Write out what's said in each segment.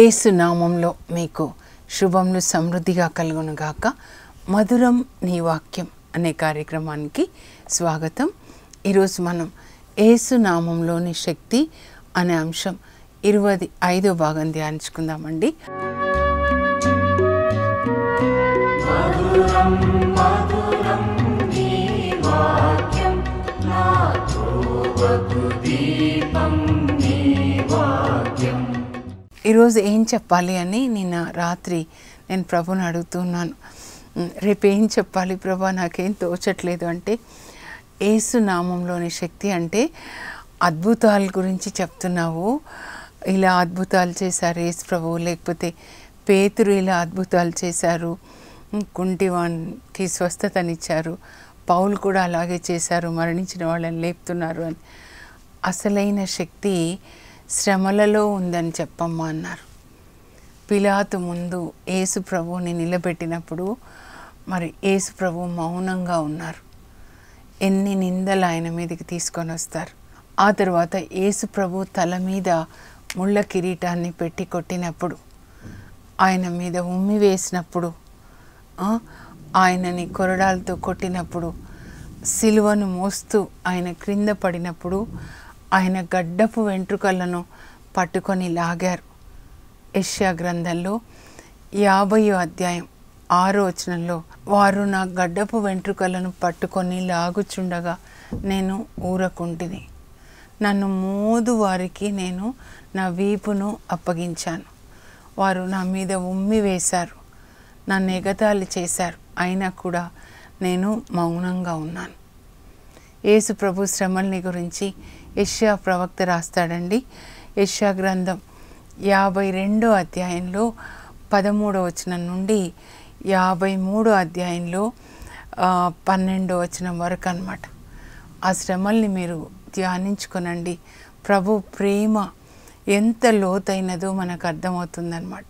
ఏసు నామంలో మీకు శుభములు సమృద్ధిగా కలుగునుగాక మధురం నీ వాక్యం అనే కార్యక్రమానికి స్వాగతం ఈరోజు మనం ఏసు నామంలోని శక్తి అనే అంశం ఇరవై ఐదో భాగం ధ్యానించుకుందామండి దీపం ఈరోజు ఏం చెప్పాలి అని నిన్న రాత్రి నేను ప్రభుని అడుగుతున్నాను రేపేం చెప్పాలి ప్రభా నాకేం తోచట్లేదు అంటే ఏసు నామంలోని శక్తి అంటే అద్భుతాల గురించి చెప్తున్నావు ఇలా అద్భుతాలు చేశారు ఏసు ప్రభు లేకపోతే పేతురు ఇలా అద్భుతాలు చేశారు కుంటివాన్కి స్వస్థతనిచ్చారు పౌలు కూడా అలాగే చేశారు మరణించిన వాళ్ళని లేపుతున్నారు అని అసలైన శక్తి శ్రమలలో ఉందని చెప్పమ్మా అన్నారు పిలాతు ముందు యేసు ప్రభువుని నిలబెట్టినప్పుడు మరి యేసు ప్రభు మౌనంగా ఉన్నారు ఎన్ని నిందలు ఆయన మీదకి తీసుకొని వస్తారు ఆ తర్వాత యేసు ప్రభు తల మీద ముళ్ళ కిరీటాన్ని పెట్టి కొట్టినప్పుడు ఆయన మీద ఉమ్మి వేసినప్పుడు ఆయనని కొరడాలతో కొట్టినప్పుడు సిలువను మోస్తూ ఆయన క్రింద పడినప్పుడు ఆయన గడ్డపు వెంట్రుకలను పట్టుకొని లాగారు ఏషియా గ్రంథంలో యాభై అధ్యాయం ఆరో వచనంలో వారు నా గడ్డపు వెంట్రుకలను పట్టుకొని లాగుచుండగా నేను ఊరకుంటిని నన్ను మోదు వారికి నేను నా వీపును అప్పగించాను వారు నా మీద ఉమ్మి వేశారు నన్ను ఎగతాళి చేశారు అయినా కూడా నేను మౌనంగా ఉన్నాను యేసు ప్రభు శ్రమల్ని గురించి యష్యా ప్రవక్త రాస్తాడండి యష్యా గ్రంథం యాభై రెండో అధ్యాయంలో పదమూడో వచనం నుండి యాభై మూడో అధ్యాయంలో పన్నెండో వచనం వరకు అనమాట ఆ శ్రమల్ని మీరు ధ్యానించుకొనండి ప్రభు ప్రేమ ఎంత లోతైనదో మనకు అర్థమవుతుందన్నమాట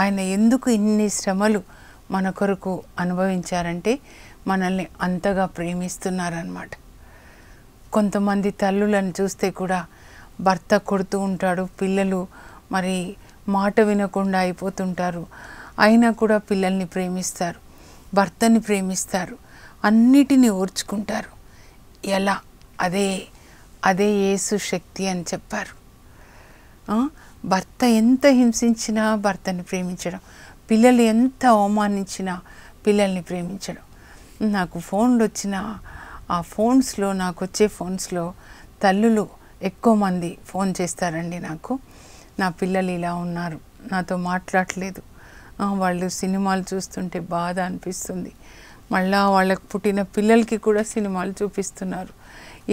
ఆయన ఎందుకు ఇన్ని శ్రమలు మన కొరకు అనుభవించారంటే మనల్ని అంతగా ప్రేమిస్తున్నారన్నమాట కొంతమంది తల్లులను చూస్తే కూడా భర్త కొడుతూ ఉంటాడు పిల్లలు మరి మాట వినకుండా అయిపోతుంటారు అయినా కూడా పిల్లల్ని ప్రేమిస్తారు భర్తని ప్రేమిస్తారు అన్నిటినీ ఓర్చుకుంటారు ఎలా అదే అదే యేసు శక్తి అని చెప్పారు భర్త ఎంత హింసించినా భర్తని ప్రేమించడం పిల్లలు ఎంత అవమానించినా పిల్లల్ని ప్రేమించడం నాకు ఫోన్లు వచ్చినా ఆ ఫోన్స్లో నాకు వచ్చే ఫోన్స్లో తల్లులు ఎక్కువ మంది ఫోన్ చేస్తారండి నాకు నా పిల్లలు ఇలా ఉన్నారు నాతో మాట్లాడలేదు వాళ్ళు సినిమాలు చూస్తుంటే బాధ అనిపిస్తుంది మళ్ళా వాళ్ళకు పుట్టిన పిల్లలకి కూడా సినిమాలు చూపిస్తున్నారు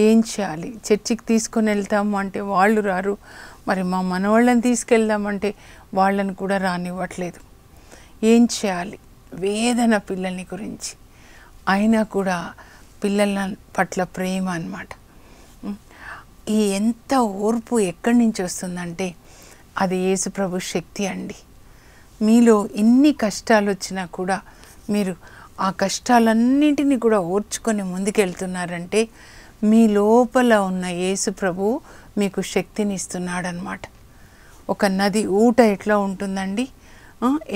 ఏం చేయాలి చర్చికి తీసుకొని వెళ్తాము అంటే వాళ్ళు రారు మరి మా మనవాళ్ళని తీసుకెళ్దామంటే వాళ్ళని కూడా రానివ్వట్లేదు ఏం చేయాలి వేదన పిల్లల్ని గురించి అయినా కూడా పిల్లల పట్ల ప్రేమ అనమాట ఈ ఎంత ఓర్పు ఎక్కడి నుంచి వస్తుందంటే అది యేసుప్రభు శక్తి అండి మీలో ఎన్ని కష్టాలు వచ్చినా కూడా మీరు ఆ కష్టాలన్నింటినీ కూడా ఓర్చుకొని ముందుకెళ్తున్నారంటే మీ లోపల ఉన్న యేసు ప్రభు మీకు శక్తిని ఇస్తున్నాడనమాట ఒక నది ఊట ఎట్లా ఉంటుందండి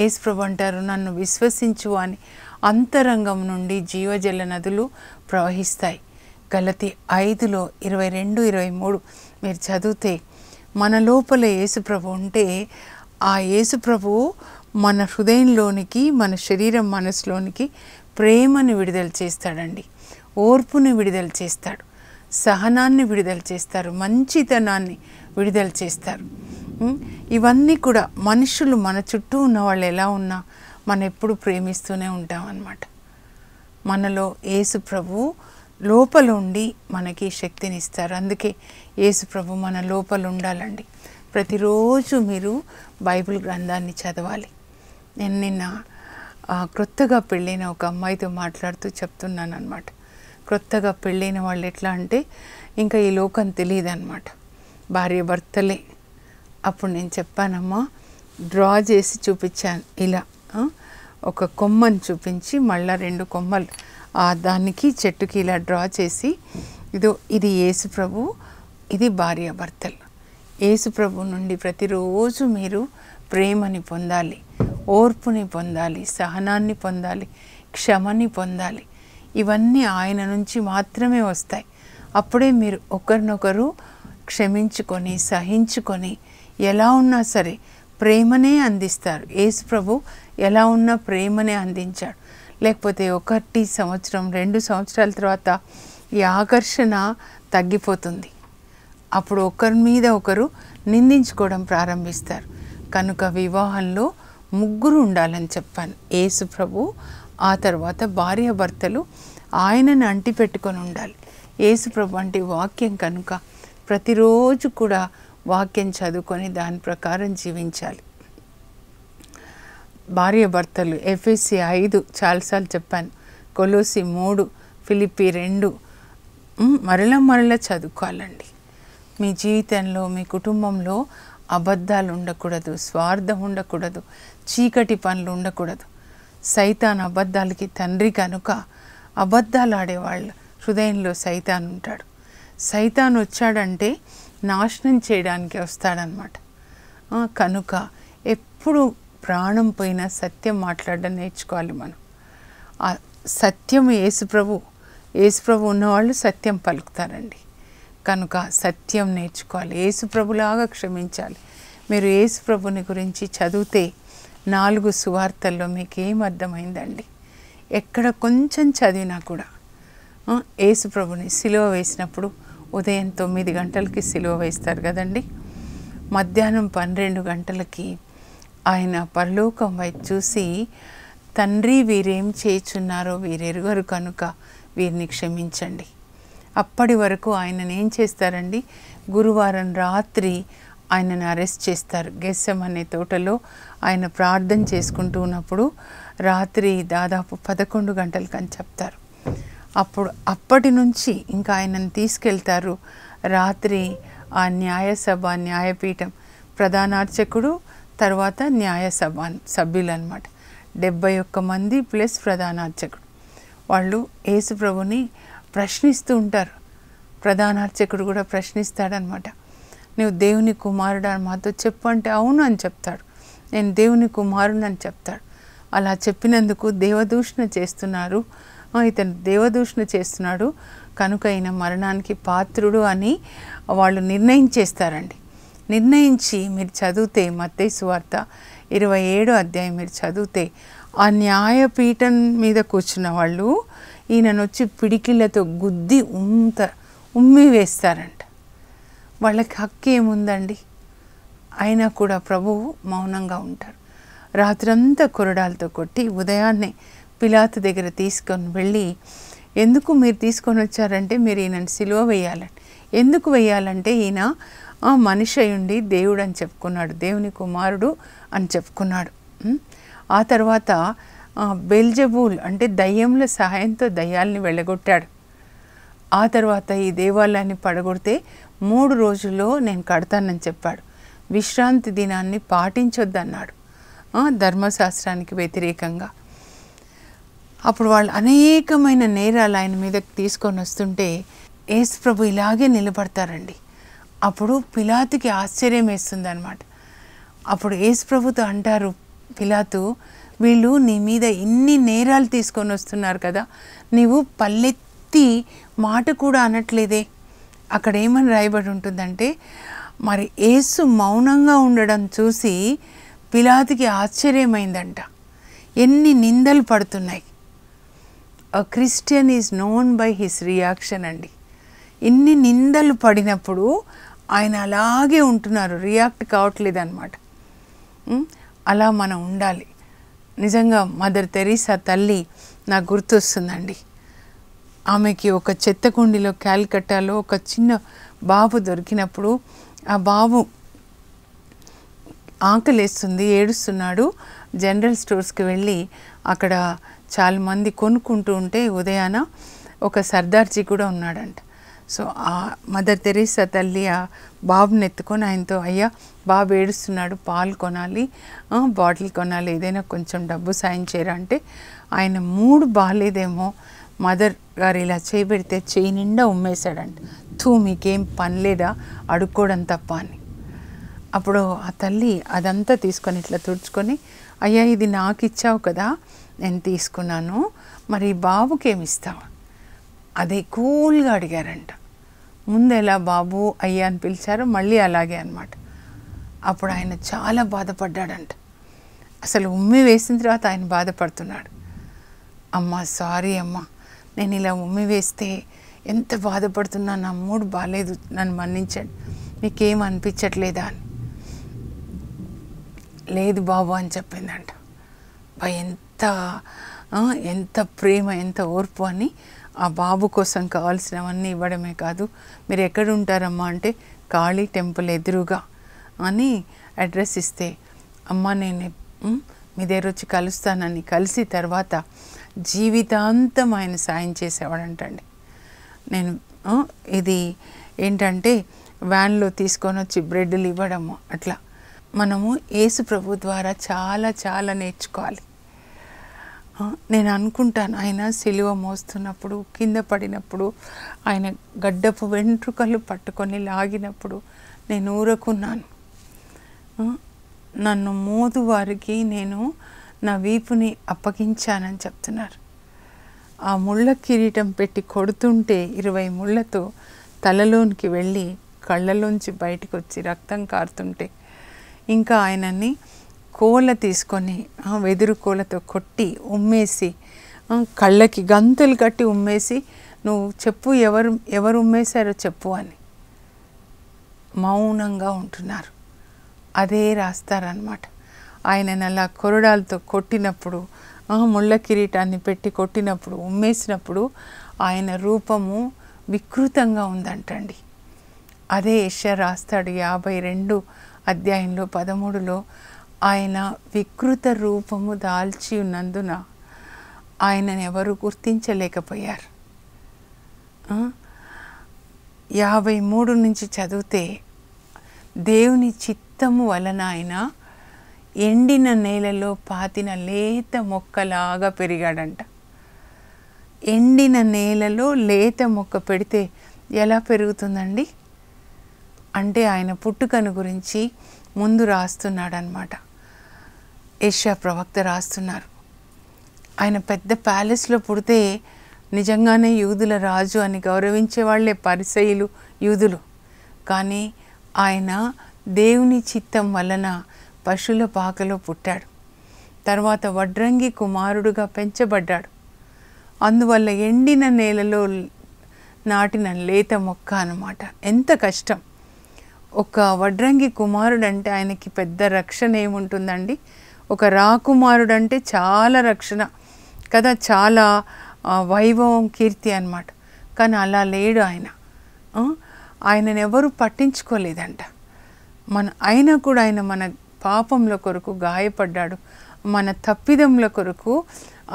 యేసుప్రభు అంటారు నన్ను విశ్వసించు అని అంతరంగం నుండి జీవజల నదులు ప్రవహిస్తాయి గలతి ఐదులో ఇరవై రెండు ఇరవై మూడు మీరు చదివితే మన లోపల యేసుప్రభు ఉంటే ఆ యేసుప్రభు మన హృదయంలోనికి మన శరీరం మనసులోనికి ప్రేమను విడుదల చేస్తాడండి ఓర్పుని విడుదల చేస్తాడు సహనాన్ని విడుదల చేస్తారు మంచితనాన్ని విడుదల చేస్తారు ఇవన్నీ కూడా మనుషులు మన చుట్టూ ఉన్న వాళ్ళు ఎలా ఉన్నా మనం ఎప్పుడు ప్రేమిస్తూనే ఉంటాం అన్నమాట మనలో యేసు ప్రభు లోపల ఉండి మనకి శక్తిని ఇస్తారు అందుకే యేసు ప్రభు మన లోపల ఉండాలండి ప్రతిరోజు మీరు బైబిల్ గ్రంథాన్ని చదవాలి నేను నిన్న క్రొత్తగా పెళ్ళైన ఒక అమ్మాయితో మాట్లాడుతూ చెప్తున్నాను అనమాట క్రొత్తగా పెళ్ళైన వాళ్ళు ఎట్లా అంటే ఇంకా ఈ లోకం తెలియదు అనమాట భార్య భర్తలే అప్పుడు నేను చెప్పానమ్మా డ్రా చేసి చూపించాను ఇలా ఒక కొమ్మని చూపించి మళ్ళా రెండు కొమ్మలు దానికి చెట్టుకి ఇలా డ్రా చేసి ఇదో ఇది యేసు ప్రభు ఇది భార్యాభర్తలు యేసు ప్రభు నుండి ప్రతిరోజు మీరు ప్రేమని పొందాలి ఓర్పుని పొందాలి సహనాన్ని పొందాలి క్షమని పొందాలి ఇవన్నీ ఆయన నుంచి మాత్రమే వస్తాయి అప్పుడే మీరు ఒకరినొకరు క్షమించుకొని సహించుకొని ఎలా ఉన్నా సరే ప్రేమనే అందిస్తారు యేసు ప్రభు ఎలా ఉన్నా ప్రేమనే అందించాడు లేకపోతే ఒకటి సంవత్సరం రెండు సంవత్సరాల తర్వాత ఈ ఆకర్షణ తగ్గిపోతుంది అప్పుడు ఒకరి మీద ఒకరు నిందించుకోవడం ప్రారంభిస్తారు కనుక వివాహంలో ముగ్గురు ఉండాలని చెప్పాను యేసు ప్రభు ఆ తర్వాత భార్యాభర్తలు ఆయనను అంటిపెట్టుకొని ఉండాలి యేసు ప్రభు అంటే వాక్యం కనుక ప్రతిరోజు కూడా వాక్యం చదువుకొని దాని ప్రకారం జీవించాలి భార్యభర్తలు ఎఫ్ఎస్సి ఐదు చాలాసార్లు చెప్పాను కొలోసి మూడు ఫిలిపి రెండు మరలా మరలా చదువుకోవాలండి మీ జీవితంలో మీ కుటుంబంలో అబద్ధాలు ఉండకూడదు స్వార్థం ఉండకూడదు చీకటి పనులు ఉండకూడదు సైతాన్ అబద్ధాలకి తండ్రి కనుక అబద్ధాలు ఆడేవాళ్ళు హృదయంలో సైతాన్ ఉంటాడు సైతాన్ వచ్చాడంటే నాశనం చేయడానికి వస్తాడనమాట కనుక ఎప్పుడు ప్రాణం పోయినా సత్యం మాట్లాడడం నేర్చుకోవాలి మనం ఆ సత్యం ఏసుప్రభు ఏసుప్రభు ఉన్నవాళ్ళు సత్యం పలుకుతారండి కనుక సత్యం నేర్చుకోవాలి ఏసుప్రభులాగా క్షమించాలి మీరు ఏసుప్రభుని గురించి చదివితే నాలుగు సువార్తల్లో మీకు ఏం అర్థమైందండి ఎక్కడ కొంచెం చదివినా కూడా ఏసుప్రభుని సిలువ వేసినప్పుడు ఉదయం తొమ్మిది గంటలకి సిలువ వేస్తారు కదండి మధ్యాహ్నం పన్నెండు గంటలకి ఆయన పరలోకం వైపు చూసి తండ్రి వీరేం చేయుచున్నారో వీరెరుగరు కనుక వీరిని క్షమించండి అప్పటి వరకు ఆయనను ఏం చేస్తారండి గురువారం రాత్రి ఆయనను అరెస్ట్ చేస్తారు గెస్సం అనే తోటలో ఆయన ప్రార్థన చేసుకుంటూ ఉన్నప్పుడు రాత్రి దాదాపు పదకొండు గంటలకని చెప్తారు అప్పుడు అప్పటి నుంచి ఇంకా ఆయనను తీసుకెళ్తారు రాత్రి ఆ న్యాయసభ న్యాయపీఠం ప్రధానార్చకుడు తర్వాత న్యాయ సభ సభ్యులు అనమాట డెబ్బై ఒక్క మంది ప్లస్ ప్రధానార్చకుడు వాళ్ళు ప్రభుని ప్రశ్నిస్తూ ఉంటారు ప్రధానార్చకుడు కూడా ప్రశ్నిస్తాడనమాట నువ్వు దేవుని కుమారుడు అని మాతో చెప్పు అంటే అవును అని చెప్తాడు నేను దేవుని కుమారుని అని చెప్తాడు అలా చెప్పినందుకు దేవదూషణ చేస్తున్నారు ఇతను దేవదూషణ చేస్తున్నాడు కనుక ఈయన మరణానికి పాత్రుడు అని వాళ్ళు నిర్ణయం చేస్తారండి నిర్ణయించి మీరు చదివితే మత్తే సువార్త ఇరవై ఏడో అధ్యాయం మీరు చదివితే ఆ న్యాయపీఠం మీద కూర్చున్న వాళ్ళు ఈయనను వచ్చి పిడికిళ్ళతో గుద్ది ఉమ్త ఉమ్మి వేస్తారంట వాళ్ళకి హక్కు ఏముందండి అయినా కూడా ప్రభువు మౌనంగా ఉంటారు రాత్రంతా కొరడాలతో కొట్టి ఉదయాన్నే పిలాతు దగ్గర తీసుకొని వెళ్ళి ఎందుకు మీరు తీసుకొని వచ్చారంటే మీరు ఈయనను సిలువ వేయాలని ఎందుకు వేయాలంటే ఈయన మనిషి అయ్యుండి దేవుడు అని చెప్పుకున్నాడు దేవుని కుమారుడు అని చెప్పుకున్నాడు ఆ తర్వాత బెల్జబూల్ అంటే దయ్యముల సహాయంతో దయ్యాల్ని వెళ్ళగొట్టాడు ఆ తర్వాత ఈ దేవాలయాన్ని పడగొడితే మూడు రోజుల్లో నేను కడతానని చెప్పాడు విశ్రాంతి దినాన్ని పాటించొద్దన్నాడు ధర్మశాస్త్రానికి వ్యతిరేకంగా అప్పుడు వాళ్ళు అనేకమైన నేరాలు ఆయన మీదకి తీసుకొని వస్తుంటే ఏసు ప్రభు ఇలాగే నిలబడతారండి అప్పుడు పిలాతుకి ఆశ్చర్యం వేస్తుంది అనమాట అప్పుడు ఏసు ప్రభుత్వం అంటారు పిలాతు వీళ్ళు నీ మీద ఇన్ని నేరాలు తీసుకొని వస్తున్నారు కదా నీవు పల్లెత్తి మాట కూడా అనట్లేదే అక్కడ ఏమని రాయబడి ఉంటుందంటే మరి ఏసు మౌనంగా ఉండడం చూసి పిలాతికి ఆశ్చర్యమైందంట ఎన్ని నిందలు పడుతున్నాయి Christian is known by his reaction అండి ఎన్ని నిందలు పడినప్పుడు ఆయన అలాగే ఉంటున్నారు రియాక్ట్ కావట్లేదు అనమాట అలా మనం ఉండాలి నిజంగా మదర్ తెరీసా తల్లి నాకు గుర్తొస్తుందండి ఆమెకి ఒక చెత్త కుండీలో క్యాల్కట్టాలో ఒక చిన్న బాబు దొరికినప్పుడు ఆ బాబు ఆకలేస్తుంది ఏడుస్తున్నాడు జనరల్ స్టోర్స్కి వెళ్ళి అక్కడ చాలామంది కొనుక్కుంటూ ఉంటే ఉదయాన ఒక సర్దార్జీ కూడా ఉన్నాడంట సో ఆ మదర్ తెరీసా తల్లి ఆ బాబుని ఎత్తుకొని ఆయనతో అయ్యా బాబు ఏడుస్తున్నాడు పాలు కొనాలి బాటిల్ కొనాలి ఏదైనా కొంచెం డబ్బు సాయం చేయరా అంటే ఆయన మూడు బాగాలేదేమో మదర్ గారు ఇలా చేయబెడితే చేయి నిండా ఉమ్మేశాడంట తూ మీకేం పని లేదా అడుక్కోవడం తప్ప అని అప్పుడు ఆ తల్లి అదంతా తీసుకొని ఇట్లా తుడుచుకొని అయ్యా ఇది నాకు ఇచ్చావు కదా నేను తీసుకున్నాను మరి బాబుకేమి ఇస్తావు అదే కూల్గా అడిగారంట ముందు ఎలా బాబు అయ్యా అని పిలిచారో మళ్ళీ అలాగే అనమాట అప్పుడు ఆయన చాలా బాధపడ్డాడంట అసలు ఉమ్మి వేసిన తర్వాత ఆయన బాధపడుతున్నాడు అమ్మ సారీ అమ్మ నేను ఇలా ఉమ్మి వేస్తే ఎంత బాధపడుతున్నా నా మూడు బాగాలేదు నన్ను మన్నించండి మీకేం అనిపించట్లేదా అని లేదు బాబు అని చెప్పిందంట ఎంత ఎంత ప్రేమ ఎంత ఓర్పు అని ఆ బాబు కోసం కావాల్సినవన్నీ ఇవ్వడమే కాదు మీరు ఎక్కడ ఉంటారమ్మా అంటే కాళీ టెంపుల్ ఎదురుగా అని అడ్రస్ ఇస్తే అమ్మ నేను మీ దగ్గర వచ్చి కలుస్తానని కలిసి తర్వాత జీవితాంతం ఆయన సాయం చేసేవాడంటండి నేను ఇది ఏంటంటే వ్యాన్లో తీసుకొని వచ్చి బ్రెడ్లు ఇవ్వడము అట్లా మనము యేసు ప్రభు ద్వారా చాలా చాలా నేర్చుకోవాలి నేను అనుకుంటాను ఆయన సిలువ మోస్తున్నప్పుడు కింద పడినప్పుడు ఆయన గడ్డపు వెంట్రుకలు పట్టుకొని లాగినప్పుడు నేను ఊరకున్నాను నన్ను మోదు వారికి నేను నా వీపుని అప్పగించానని చెప్తున్నారు ఆ ముళ్ళ కిరీటం పెట్టి కొడుతుంటే ఇరవై ముళ్ళతో తలలోనికి వెళ్ళి కళ్ళలోంచి బయటకు వచ్చి రక్తం కారుతుంటే ఇంకా ఆయనని కోల తీసుకొని వెదురు కోలతో కొట్టి ఉమ్మేసి కళ్ళకి గంతులు కట్టి ఉమ్మేసి నువ్వు చెప్పు ఎవరు ఎవరు ఉమ్మేశారో చెప్పు అని మౌనంగా ఉంటున్నారు అదే రాస్తారనమాట ఆయన అలా కొరడాలతో కొట్టినప్పుడు ముళ్ళ కిరీటాన్ని పెట్టి కొట్టినప్పుడు ఉమ్మేసినప్పుడు ఆయన రూపము వికృతంగా ఉందంటండి అదే యశ రాస్తాడు యాభై రెండు అధ్యాయంలో పదమూడులో ఆయన వికృత రూపము దాల్చి ఉన్నందున ఆయనను ఎవరు గుర్తించలేకపోయారు యాభై మూడు నుంచి చదివితే దేవుని చిత్తము వలన ఆయన ఎండిన నేలలో పాతిన లేత మొక్కలాగా పెరిగాడంట ఎండిన నేలలో లేత మొక్క పెడితే ఎలా పెరుగుతుందండి అంటే ఆయన పుట్టుకను గురించి ముందు రాస్తున్నాడనమాట ఏషియా ప్రవక్త రాస్తున్నారు ఆయన పెద్ద ప్యాలెస్లో పుడితే నిజంగానే యూదుల రాజు అని గౌరవించే వాళ్ళే పరిసయులు యూదులు కానీ ఆయన దేవుని చిత్తం వలన పశుల పాకలో పుట్టాడు తర్వాత వడ్రంగి కుమారుడుగా పెంచబడ్డాడు అందువల్ల ఎండిన నేలలో నాటిన లేత మొక్క అన్నమాట ఎంత కష్టం ఒక వడ్రంగి కుమారుడు అంటే ఆయనకి పెద్ద రక్షణ ఏముంటుందండి ఒక రాకుమారుడు అంటే చాలా రక్షణ కదా చాలా వైభవం కీర్తి అనమాట కానీ అలా లేడు ఆయన ఆయనను ఎవరు పట్టించుకోలేదంట మన అయినా కూడా ఆయన మన పాపంల కొరకు గాయపడ్డాడు మన తప్పిదముల కొరకు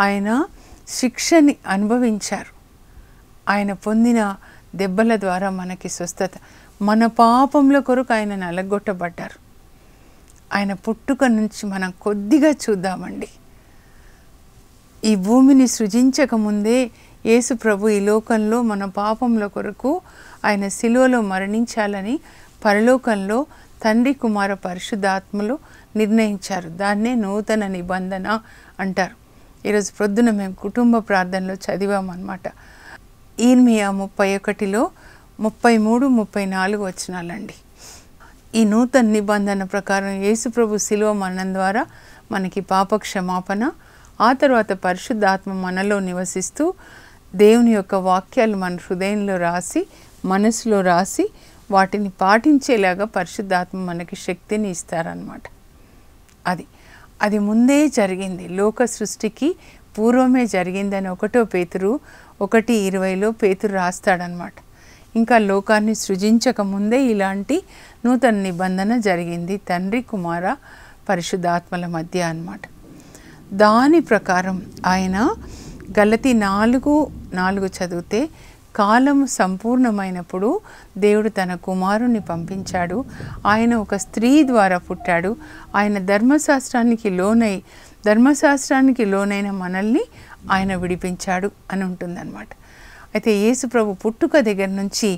ఆయన శిక్షని అనుభవించారు ఆయన పొందిన దెబ్బల ద్వారా మనకి స్వస్థత మన పాపముల కొరకు ఆయన నలగొట్టబడ్డారు ఆయన పుట్టుక నుంచి మనం కొద్దిగా చూద్దామండి ఈ భూమిని సృజించకముందే యేసు ప్రభు ఈ లోకంలో మన పాపముల కొరకు ఆయన శిలువలో మరణించాలని పరలోకంలో తండ్రి కుమార పరిశుద్ధాత్మలు నిర్ణయించారు దాన్నే నూతన నిబంధన అంటారు ఈరోజు ప్రొద్దున మేము కుటుంబ ప్రార్థనలో చదివామన్నమాట ఈర్మియా ముప్పై ఒకటిలో ముప్పై మూడు ముప్పై నాలుగు వచ్చినాలండి ఈ నూతన నిబంధన ప్రకారం యేసుప్రభు శిలువ మరణం ద్వారా మనకి పాప క్షమాపణ ఆ తర్వాత పరిశుద్ధాత్మ మనలో నివసిస్తూ దేవుని యొక్క వాక్యాలు మన హృదయంలో రాసి మనసులో రాసి వాటిని పాటించేలాగా పరిశుద్ధాత్మ మనకి శక్తిని ఇస్తారనమాట అది అది ముందే జరిగింది లోక సృష్టికి పూర్వమే జరిగిందని ఒకటో పేతురు ఒకటి ఇరవైలో పేతురు రాస్తాడనమాట ఇంకా లోకాన్ని సృజించక ముందే ఇలాంటి నూతన నిబంధన జరిగింది తండ్రి కుమార పరిశుద్ధాత్మల మధ్య అనమాట దాని ప్రకారం ఆయన గలతి నాలుగు నాలుగు చదివితే కాలం సంపూర్ణమైనప్పుడు దేవుడు తన కుమారుణ్ణి పంపించాడు ఆయన ఒక స్త్రీ ద్వారా పుట్టాడు ఆయన ధర్మశాస్త్రానికి లోనై ధర్మశాస్త్రానికి లోనైన మనల్ని ఆయన విడిపించాడు అని ఉంటుందన్నమాట అయితే యేసుప్రభు పుట్టుక దగ్గర నుంచి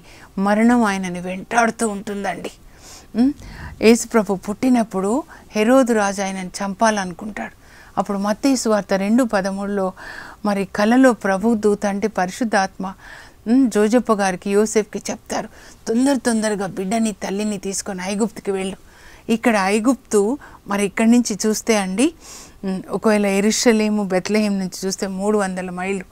మరణం ఆయనని వెంటాడుతూ ఉంటుందండి యేసుప్రభు పుట్టినప్పుడు హెరోదు రాజు ఆయనను చంపాలనుకుంటాడు అప్పుడు మత్తేసు వార్త రెండు పదమూడులో మరి కలలో ప్రభు దూత అంటే పరిశుద్ధాత్మ జోజప్ప గారికి యూసెఫ్కి చెప్తారు తొందర తొందరగా బిడ్డని తల్లిని తీసుకొని ఐగుప్తుకి వెళ్ళు ఇక్కడ ఐగుప్తు మరి ఇక్కడి నుంచి చూస్తే అండి ఒకవేళ ఎరుషలేము బెత్లహేం నుంచి చూస్తే మూడు వందల మైళ్ళు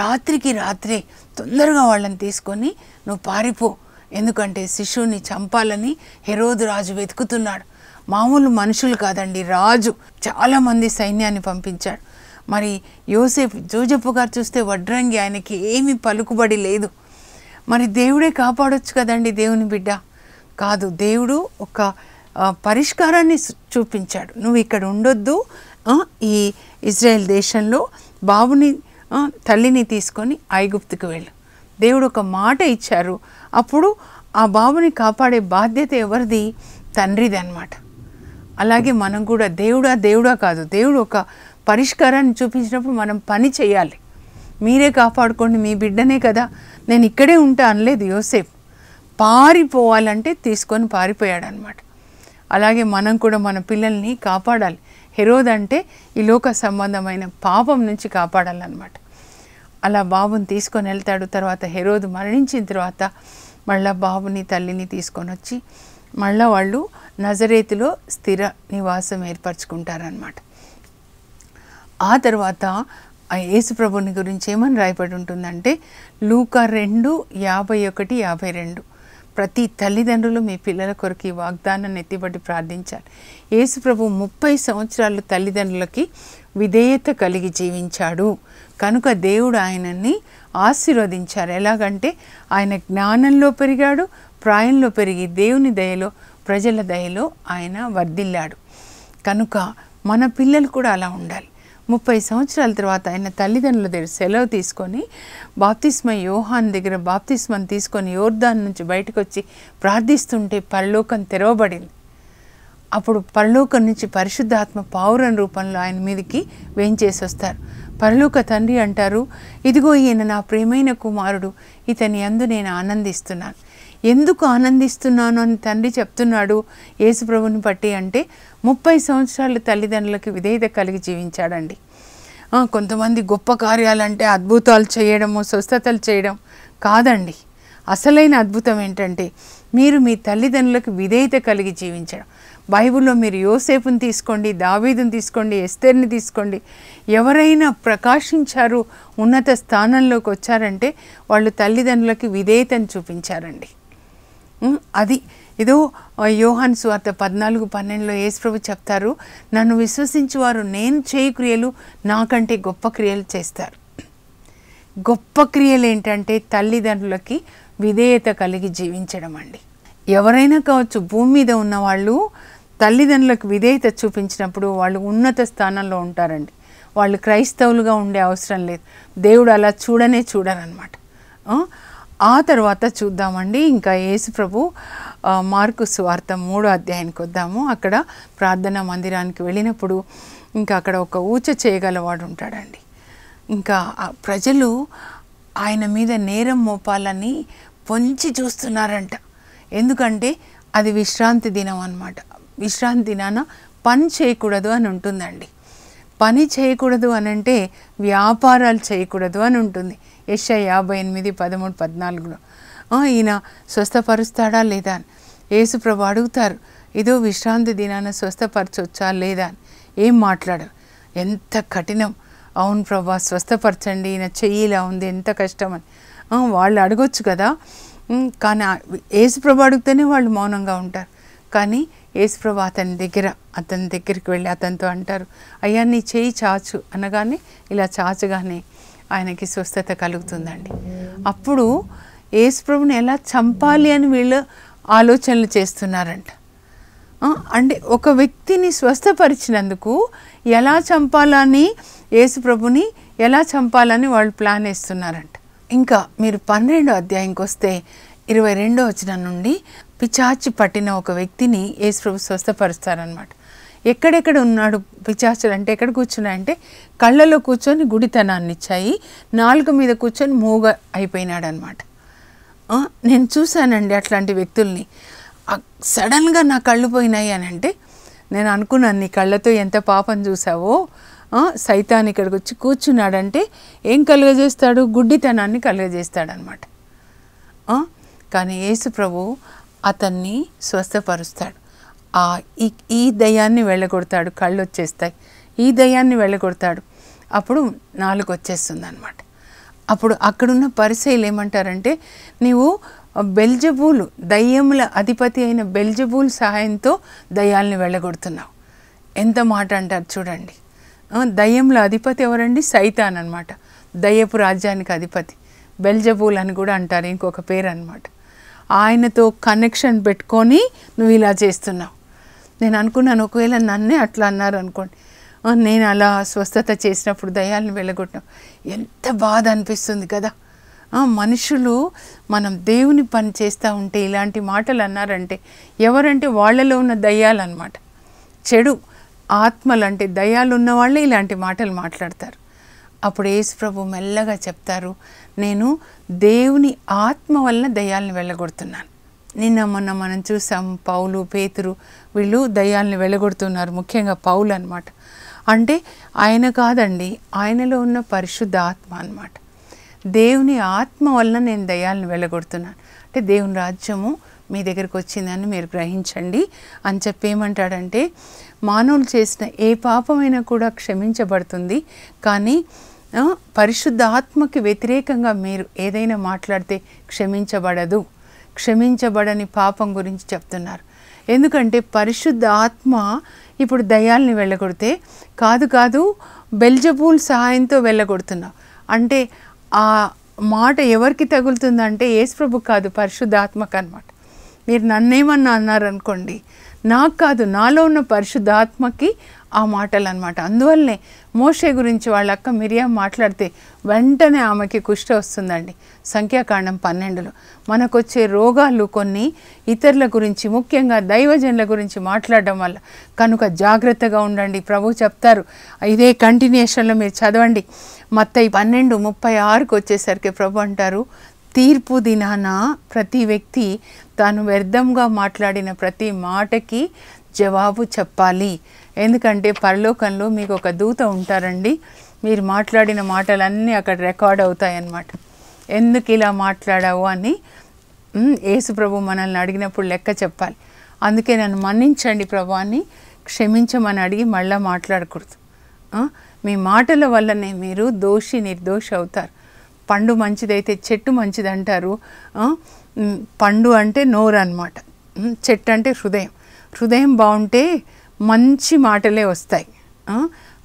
రాత్రికి రాత్రే తొందరగా వాళ్ళని తీసుకొని నువ్వు పారిపో ఎందుకంటే శిశువుని చంపాలని హెరోదు రాజు వెతుకుతున్నాడు మామూలు మనుషులు కాదండి రాజు చాలామంది సైన్యాన్ని పంపించాడు మరి యోసేఫ్ జోజప్పు గారు చూస్తే వడ్రంగి ఆయనకి ఏమీ పలుకుబడి లేదు మరి దేవుడే కాపాడొచ్చు కదండి దేవుని బిడ్డ కాదు దేవుడు ఒక పరిష్కారాన్ని చూపించాడు నువ్వు ఇక్కడ ఉండొద్దు ఈ ఇజ్రాయెల్ దేశంలో బాబుని తల్లిని తీసుకొని ఐగుప్తుకు వెళ్ళు దేవుడు ఒక మాట ఇచ్చారు అప్పుడు ఆ బాబుని కాపాడే బాధ్యత ఎవరిది తండ్రిది అనమాట అలాగే మనం కూడా దేవుడా దేవుడా కాదు దేవుడు ఒక పరిష్కారాన్ని చూపించినప్పుడు మనం పని చేయాలి మీరే కాపాడుకోండి మీ బిడ్డనే కదా నేను ఇక్కడే ఉంటా అనలేదు యోసేఫ్ పారిపోవాలంటే తీసుకొని పారిపోయాడు అనమాట అలాగే మనం కూడా మన పిల్లల్ని కాపాడాలి హెరోద్ అంటే ఈ లోక సంబంధమైన పాపం నుంచి కాపాడాలన్నమాట అలా బాబుని తీసుకొని వెళ్తాడు తర్వాత హెరోదు మరణించిన తర్వాత మళ్ళా బాబుని తల్లిని తీసుకొని వచ్చి మళ్ళా వాళ్ళు నజరేతులో స్థిర నివాసం ఏర్పరచుకుంటారనమాట ఆ తర్వాత యేసుప్రభుని గురించి ఏమని రాయబడి ఉంటుందంటే లూకా రెండు యాభై ఒకటి యాభై రెండు ప్రతి తల్లిదండ్రులు మీ పిల్లల కొరకు ఈ వాగ్దానాన్ని ఎత్తిబడి ప్రార్థించాలి యేసుప్రభు ముప్పై సంవత్సరాలు తల్లిదండ్రులకి విధేయత కలిగి జీవించాడు కనుక దేవుడు ఆయనని ఆశీర్వదించారు ఎలాగంటే ఆయన జ్ఞానంలో పెరిగాడు ప్రాయంలో పెరిగి దేవుని దయలో ప్రజల దయలో ఆయన వర్ధిల్లాడు కనుక మన పిల్లలు కూడా అలా ఉండాలి ముప్పై సంవత్సరాల తర్వాత ఆయన తల్లిదండ్రుల దగ్గర సెలవు తీసుకొని బాప్తిస్మ యోహాన్ దగ్గర బాప్తిస్మని తీసుకొని యోర్దాన్ నుంచి బయటకు వచ్చి ప్రార్థిస్తుంటే పరలోకం తెరవబడింది అప్పుడు పరలోకం నుంచి పరిశుద్ధాత్మ పావురం రూపంలో ఆయన మీదకి వేయించేసి వస్తారు పరలోక తండ్రి అంటారు ఇదిగో ఈయన నా ప్రేమైన కుమారుడు ఇతని అందు నేను ఆనందిస్తున్నాను ఎందుకు ఆనందిస్తున్నాను అని తండ్రి చెప్తున్నాడు యేసుప్రభుని బట్టి అంటే ముప్పై సంవత్సరాలు తల్లిదండ్రులకు విధేయత కలిగి జీవించాడండి కొంతమంది గొప్ప కార్యాలంటే అద్భుతాలు చేయడము స్వస్థతలు చేయడం కాదండి అసలైన అద్భుతం ఏంటంటే మీరు మీ తల్లిదండ్రులకు విధేయత కలిగి జీవించడం బైబిల్లో మీరు యోసేపుని తీసుకోండి దావీదుని తీసుకోండి ఎస్తేర్ని తీసుకోండి ఎవరైనా ప్రకాశించారు ఉన్నత స్థానంలోకి వచ్చారంటే వాళ్ళు తల్లిదండ్రులకి విధేయతను చూపించారండి అది ఏదో యోహాన్ సువార్త పద్నాలుగు పన్నెండులో యేసుప్రభు చెప్తారు నన్ను విశ్వసించేవారు నేను చేయి క్రియలు నాకంటే గొప్ప క్రియలు చేస్తారు గొప్ప క్రియలు ఏంటంటే తల్లిదండ్రులకి విధేయత కలిగి జీవించడం అండి ఎవరైనా కావచ్చు భూమి మీద ఉన్నవాళ్ళు తల్లిదండ్రులకు విధేయత చూపించినప్పుడు వాళ్ళు ఉన్నత స్థానంలో ఉంటారండి వాళ్ళు క్రైస్తవులుగా ఉండే అవసరం లేదు దేవుడు అలా చూడనే చూడనమాట ఆ తర్వాత చూద్దామండి ఇంకా యేసుప్రభు మార్కు స్వార్థ మూడో అధ్యాయానికి వద్దాము అక్కడ ప్రార్థనా మందిరానికి వెళ్ళినప్పుడు ఇంకా అక్కడ ఒక ఊచ చేయగలవాడు ఉంటాడండి ఇంకా ప్రజలు ఆయన మీద నేరం మోపాలని పొంచి చూస్తున్నారంట ఎందుకంటే అది విశ్రాంతి దినం అనమాట విశ్రాంతి దినాన పని చేయకూడదు అని ఉంటుందండి పని చేయకూడదు అని అంటే వ్యాపారాలు చేయకూడదు అని ఉంటుంది యశ యాభై ఎనిమిది పదమూడు పద్నాలుగులో ఈయన స్వస్థపరుస్తాడా లేదా అని యేసుప్రభు అడుగుతారు ఏదో విశ్రాంతి దినాన స్వస్థపరచొచ్చా లేదా అని ఏం మాట్లాడరు ఎంత కఠినం అవును ప్రభా స్వస్థపరచండి ఈయన చెయ్యిలా ఉంది ఎంత కష్టం అని వాళ్ళు అడగొచ్చు కదా కానీ ఏసుప్రభు అడిగితేనే వాళ్ళు మౌనంగా ఉంటారు కానీ యేసుప్రభు అతని దగ్గర అతని దగ్గరికి వెళ్ళి అతనితో అంటారు అయ్యా నీ చేయి చాచు అనగానే ఇలా చాచుగానే ఆయనకి స్వస్థత కలుగుతుందండి అప్పుడు యేసుప్రభుని ఎలా చంపాలి అని వీళ్ళు ఆలోచనలు చేస్తున్నారంట అంటే ఒక వ్యక్తిని స్వస్థపరిచినందుకు ఎలా చంపాలని యేసుప్రభుని ఎలా చంపాలని వాళ్ళు ప్లాన్ వేస్తున్నారంట ఇంకా మీరు పన్నెండో అధ్యాయంకి వస్తే ఇరవై రెండో వచనం నుండి పిచాచి పట్టిన ఒక వ్యక్తిని యేసుప్రభు స్వస్థపరుస్తారనమాట ఎక్కడెక్కడ ఉన్నాడు పిచాచులు అంటే ఎక్కడ కూర్చున్నాయంటే కళ్ళలో కూర్చొని గుడితనాన్ని ఇచ్చాయి నాలుగు మీద కూర్చొని మూగ అయిపోయినాడు అనమాట నేను చూశానండి అట్లాంటి వ్యక్తుల్ని సడన్గా నా కళ్ళు పోయినాయి అని అంటే నేను అనుకున్నాను నీ కళ్ళతో ఎంత పాపం చూసావో సైతాన్ ఇక్కడికి వచ్చి కూర్చున్నాడంటే ఏం కలుగజేస్తాడు గుడ్డితనాన్ని కలుగజేస్తాడనమాట కానీ యేసు ప్రభు అతన్ని స్వస్థపరుస్తాడు ఆ ఈ ఈ దయాన్ని వెళ్ళగొడతాడు కళ్ళు వచ్చేస్తాయి ఈ దయాన్ని వెళ్ళగొడతాడు అప్పుడు నాలుగు వచ్చేస్తుంది అనమాట అప్పుడు అక్కడున్న పరిశైలు ఏమంటారంటే నీవు బెల్జబూలు దయ్యముల అధిపతి అయిన బెల్జబూల్ సహాయంతో దయ్యాల్ని వెళ్ళగొడుతున్నావు ఎంత మాట అంటారు చూడండి దయ్యముల అధిపతి ఎవరండి సైతాన్ అనమాట దయ్యపు రాజ్యానికి అధిపతి బెల్జబూల్ అని కూడా అంటారు ఇంకొక పేరు అనమాట ఆయనతో కనెక్షన్ పెట్టుకొని నువ్వు ఇలా చేస్తున్నావు నేను అనుకున్నాను ఒకవేళ నన్నే అట్లా అన్నారు అనుకోండి నేను అలా స్వస్థత చేసినప్పుడు దయాలను వెళ్ళగొట్టినాం ఎంత బాధ అనిపిస్తుంది కదా మనుషులు మనం దేవుని పని చేస్తూ ఉంటే ఇలాంటి మాటలు అన్నారంటే ఎవరంటే వాళ్ళలో ఉన్న దయ్యాలన్నమాట చెడు ఆత్మలంటే దయాలు ఉన్న వాళ్ళే ఇలాంటి మాటలు మాట్లాడతారు అప్పుడు యేసుప్రభు మెల్లగా చెప్తారు నేను దేవుని ఆత్మ వలన దయ్యాలను వెళ్ళగొడుతున్నాను నిన్న మొన్న మనం చూసాం పౌలు పేతురు వీళ్ళు దయ్యాలను వెళ్ళగొడుతున్నారు ముఖ్యంగా పౌలు అనమాట అంటే ఆయన కాదండి ఆయనలో ఉన్న పరిశుద్ధ ఆత్మ అనమాట దేవుని ఆత్మ వలన నేను దయ్యాలను వెళ్ళగొడుతున్నాను అంటే దేవుని రాజ్యము మీ దగ్గరికి వచ్చిందని మీరు గ్రహించండి అని చెప్పి ఏమంటాడంటే మానవులు చేసిన ఏ పాపమైనా కూడా క్షమించబడుతుంది కానీ పరిశుద్ధ ఆత్మకి వ్యతిరేకంగా మీరు ఏదైనా మాట్లాడితే క్షమించబడదు క్షమించబడని పాపం గురించి చెప్తున్నారు ఎందుకంటే పరిశుద్ధ ఆత్మ ఇప్పుడు దయాల్ని వెళ్ళగొడితే కాదు కాదు బెల్జబూల్ సహాయంతో వెళ్ళగొడుతున్నావు అంటే ఆ మాట ఎవరికి తగులుతుందంటే ఏసుప్రభు కాదు పరిశుద్ధాత్మక అనమాట మీరు నన్నేమన్నా అన్నారనుకోండి నాకు కాదు నాలో ఉన్న పరిశుద్ధాత్మకి ఆ మాటలు అనమాట అందువల్లనే మోషే గురించి వాళ్ళ అక్క మిరియా మాట్లాడితే వెంటనే ఆమెకి కుష్ట వస్తుందండి సంఖ్యాకాండం పన్నెండులో మనకు వచ్చే రోగాలు కొన్ని ఇతరుల గురించి ముఖ్యంగా దైవజనుల గురించి మాట్లాడడం వల్ల కనుక జాగ్రత్తగా ఉండండి ప్రభు చెప్తారు ఇదే కంటిన్యూషన్లో మీరు చదవండి మత్తయి పన్నెండు ముప్పై ఆరుకు వచ్చేసరికి ప్రభు అంటారు తీర్పు దినాన ప్రతి వ్యక్తి తాను వ్యర్థంగా మాట్లాడిన ప్రతి మాటకి జవాబు చెప్పాలి ఎందుకంటే పరలోకంలో మీకు ఒక దూత ఉంటారండి మీరు మాట్లాడిన మాటలన్నీ అక్కడ రికార్డ్ అవుతాయి అన్నమాట ఎందుకు ఇలా మాట్లాడావు అని ప్రభు మనల్ని అడిగినప్పుడు లెక్క చెప్పాలి అందుకే నన్ను మన్నించండి ప్రభు అని క్షమించమని అడిగి మళ్ళీ మాట్లాడకూడదు మీ మాటల వల్లనే మీరు దోషి నిర్దోషి అవుతారు పండు మంచిదైతే చెట్టు మంచిది అంటారు పండు అంటే నోరు అనమాట చెట్టు అంటే హృదయం హృదయం బాగుంటే మంచి మాటలే వస్తాయి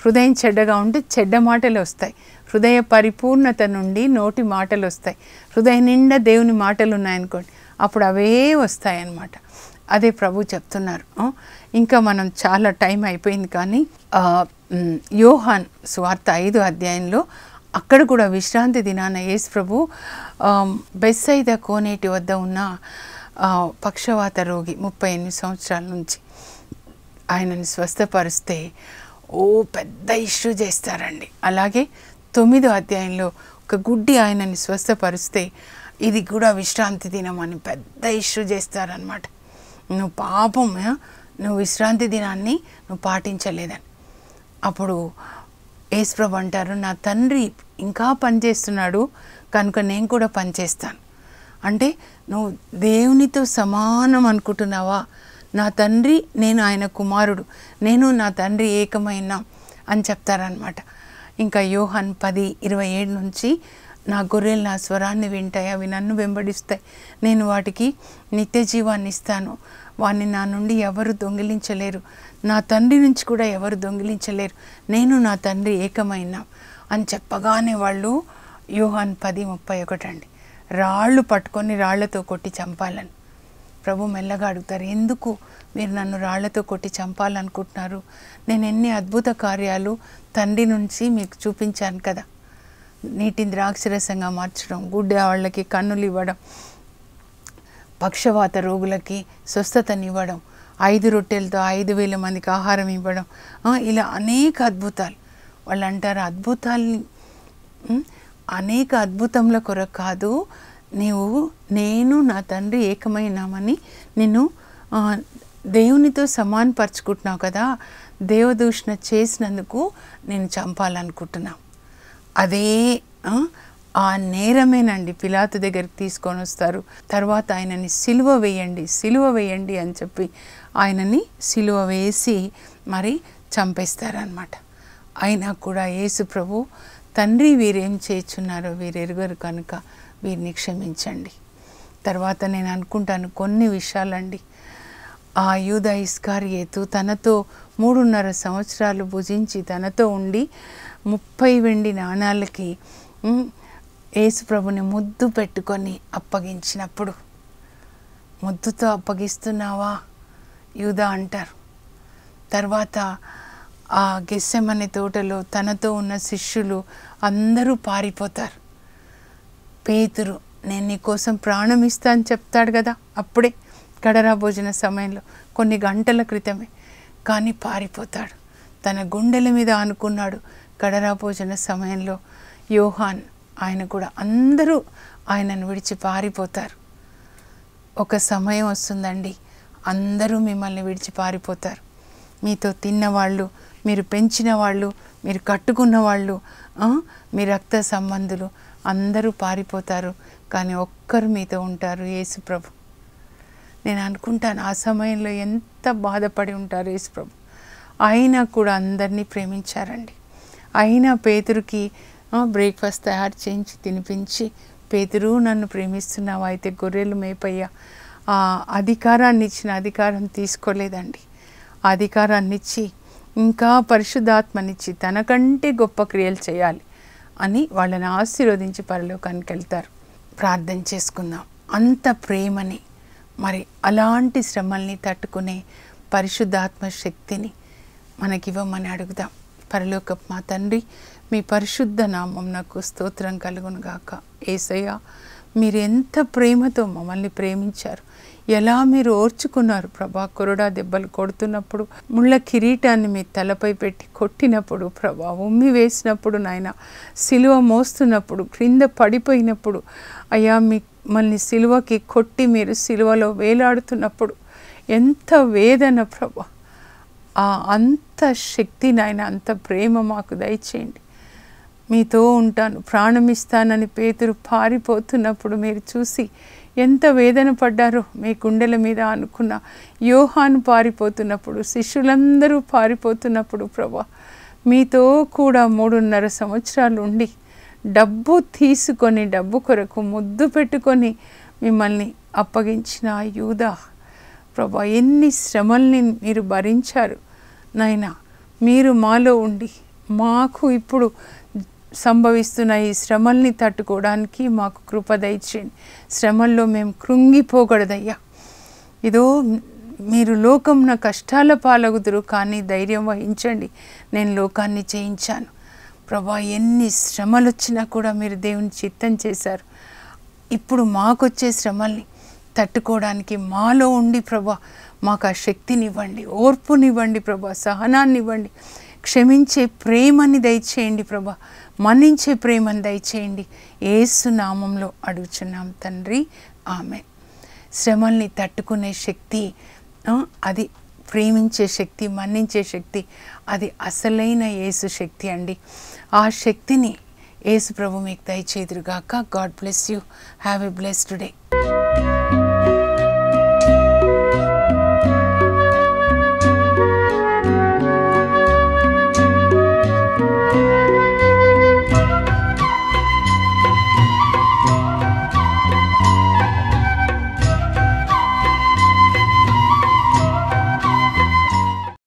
హృదయం చెడ్డగా ఉంటే చెడ్డ మాటలే వస్తాయి హృదయ పరిపూర్ణత నుండి నోటి మాటలు వస్తాయి హృదయం నిండా దేవుని మాటలు ఉన్నాయనుకోండి అప్పుడు అవే వస్తాయి అన్నమాట అదే ప్రభు చెప్తున్నారు ఇంకా మనం చాలా టైం అయిపోయింది కానీ యోహాన్ స్వార్థ ఐదు అధ్యాయంలో అక్కడ కూడా విశ్రాంతి దినాన యేసు ప్రభు బెస్సైద కోనేటి వద్ద ఉన్న పక్షవాత రోగి ముప్పై ఎనిమిది సంవత్సరాల నుంచి ఆయనను స్వస్థపరిస్తే ఓ పెద్ద ఇష్యూ చేస్తారండి అలాగే తొమ్మిదో అధ్యాయంలో ఒక గుడ్డి ఆయనని స్వస్థపరిస్తే ఇది కూడా విశ్రాంతి దినం అని పెద్ద ఇష్యూ చేస్తారనమాట నువ్వు పాపం నువ్వు విశ్రాంతి దినాన్ని నువ్వు పాటించలేదని అప్పుడు ఏసుప్రభు అంటారు నా తండ్రి ఇంకా పనిచేస్తున్నాడు కనుక నేను కూడా పనిచేస్తాను అంటే నువ్వు దేవునితో సమానం అనుకుంటున్నావా నా తండ్రి నేను ఆయన కుమారుడు నేను నా తండ్రి ఏకమైన అని చెప్తారనమాట ఇంకా యోహన్ పది ఇరవై ఏడు నుంచి నా గొర్రెలు నా స్వరాన్ని వింటాయి అవి నన్ను వెంబడిస్తాయి నేను వాటికి నిత్య జీవాన్ని ఇస్తాను వాడిని నా నుండి ఎవరు దొంగిలించలేరు నా తండ్రి నుంచి కూడా ఎవరు దొంగిలించలేరు నేను నా తండ్రి ఏకమైన అని చెప్పగానే వాళ్ళు యూహాన్ పది ముప్పై ఒకటి అండి రాళ్ళు పట్టుకొని రాళ్లతో కొట్టి చంపాలని ప్రభు మెల్లగా అడుగుతారు ఎందుకు మీరు నన్ను రాళ్లతో కొట్టి చంపాలనుకుంటున్నారు నేను ఎన్ని అద్భుత కార్యాలు తండ్రి నుంచి మీకు చూపించాను కదా నీటిని ద్రాక్షరసంగా మార్చడం గుడ్డ వాళ్ళకి కన్నులు ఇవ్వడం పక్షవాత రోగులకి స్వస్థతనివ్వడం ఐదు రొట్టెలతో ఐదు వేల మందికి ఆహారం ఇవ్వడం ఇలా అనేక అద్భుతాలు వాళ్ళు అంటారు అద్భుతాలని అనేక అద్భుతముల కొరకు కాదు నీవు నేను నా తండ్రి ఏకమైనామని నేను దేవునితో సమానపరచుకుంటున్నావు కదా దేవదూషణ చేసినందుకు నేను చంపాలనుకుంటున్నా అదే ఆ నేరమేనండి పిలాతు దగ్గరికి తీసుకొని వస్తారు తర్వాత ఆయనని సిలువ వేయండి సిలువ వేయండి అని చెప్పి ఆయనని సిలువ వేసి మరి చంపేస్తారనమాట అయినా కూడా యేసు ప్రభు తండ్రి వీరేం చేస్తున్నారో వీరెరుగరు కనుక వీరిని క్షమించండి తర్వాత నేను అనుకుంటాను కొన్ని విషయాలండి ఆ యూద ఇస్కార్యేతు తనతో మూడున్నర సంవత్సరాలు భుజించి తనతో ఉండి ముప్పై వెండి నాణాలకి ఏసుప్రభుని ముద్దు పెట్టుకొని అప్పగించినప్పుడు ముద్దుతో అప్పగిస్తున్నావా యూదా అంటారు తర్వాత ఆ గెస్సెమని తోటలో తనతో ఉన్న శిష్యులు అందరూ పారిపోతారు పేతురు నేను నీ కోసం ప్రాణం ఇస్తా అని చెప్తాడు కదా అప్పుడే కడరా భోజన సమయంలో కొన్ని గంటల క్రితమే కానీ పారిపోతాడు తన గుండెల మీద అనుకున్నాడు కడరా భోజన సమయంలో యోహాన్ ఆయన కూడా అందరూ ఆయనను విడిచి పారిపోతారు ఒక సమయం వస్తుందండి అందరూ మిమ్మల్ని విడిచి పారిపోతారు మీతో తిన్నవాళ్ళు మీరు పెంచిన వాళ్ళు మీరు కట్టుకున్న వాళ్ళు మీ రక్త సంబంధులు అందరూ పారిపోతారు కానీ ఒక్కరు మీతో ఉంటారు యేసుప్రభు నేను అనుకుంటాను ఆ సమయంలో ఎంత బాధపడి ఉంటారు యేసుప్రభు అయినా కూడా అందరినీ ప్రేమించారండి అయినా పేదరికి బ్రేక్ఫాస్ట్ తయారు చేయించి తినిపించి పేతురు నన్ను ప్రేమిస్తున్నావు అయితే గొర్రెలు మేపయ్యా అధికారాన్ని ఇచ్చిన అధికారం తీసుకోలేదండి అధికారాన్ని ఇచ్చి ఇంకా పరిశుద్ధాత్మనిచ్చి తనకంటే గొప్ప క్రియలు చేయాలి అని వాళ్ళని ఆశీర్వదించి పరలోకానికి వెళ్తారు ప్రార్థన చేసుకుందాం అంత ప్రేమని మరి అలాంటి శ్రమల్ని తట్టుకునే పరిశుద్ధాత్మ శక్తిని మనకివ్వమని అడుగుదాం పరలోక మా తండ్రి మీ పరిశుద్ధ నామం నాకు స్తోత్రం కలుగునుగాక ఏసయ్య మీరు ఎంత ప్రేమతో మమ్మల్ని ప్రేమించారు ఎలా మీరు ఓర్చుకున్నారు ప్రభా కొరడా దెబ్బలు కొడుతున్నప్పుడు ముళ్ళ కిరీటాన్ని మీ తలపై పెట్టి కొట్టినప్పుడు ప్రభా ఉమ్మి వేసినప్పుడు నాయన సిలువ మోస్తున్నప్పుడు క్రింద పడిపోయినప్పుడు అయ్యా మిమ్మల్ని సిలువకి కొట్టి మీరు సిలువలో వేలాడుతున్నప్పుడు ఎంత వేదన ప్రభా ఆ అంత శక్తి నాయన అంత ప్రేమ మాకు దయచేయండి మీతో ఉంటాను ప్రాణమిస్తానని పేతురు పారిపోతున్నప్పుడు మీరు చూసి ఎంత వేదన పడ్డారో మీ కుండెల మీద అనుకున్న యోహాను పారిపోతున్నప్పుడు శిష్యులందరూ పారిపోతున్నప్పుడు ప్రభా మీతో కూడా మూడున్నర సంవత్సరాలు ఉండి డబ్బు తీసుకొని డబ్బు కొరకు ముద్దు పెట్టుకొని మిమ్మల్ని అప్పగించిన యూదా ప్రభా ఎన్ని శ్రమల్ని మీరు భరించారు నాయన మీరు మాలో ఉండి మాకు ఇప్పుడు సంభవిస్తున్న ఈ శ్రమల్ని తట్టుకోవడానికి మాకు కృప దయచేయండి శ్రమల్లో మేము కృంగిపోకూడదయ్యా ఇదో మీరు నా కష్టాల పాలగుదురు కానీ ధైర్యం వహించండి నేను లోకాన్ని చేయించాను ప్రభా ఎన్ని శ్రమలు వచ్చినా కూడా మీరు దేవుని చిత్తం చేశారు ఇప్పుడు మాకొచ్చే శ్రమల్ని తట్టుకోవడానికి మాలో ఉండి ప్రభా మాకు ఆ శక్తినివ్వండి ఓర్పునివ్వండి ప్రభా సహనాన్నివ్వండి క్షమించే ప్రేమని దయచేయండి ప్రభా మన్నించే ప్రేమను దయచేయండి నామంలో అడుగుచున్నాం తండ్రి ఆమె శ్రమల్ని తట్టుకునే శక్తి అది ప్రేమించే శక్తి మన్నించే శక్తి అది అసలైన యేసు శక్తి అండి ఆ శక్తిని యేసు ప్రభు మీకు దయచేదురుగాక God bless you have a blessed day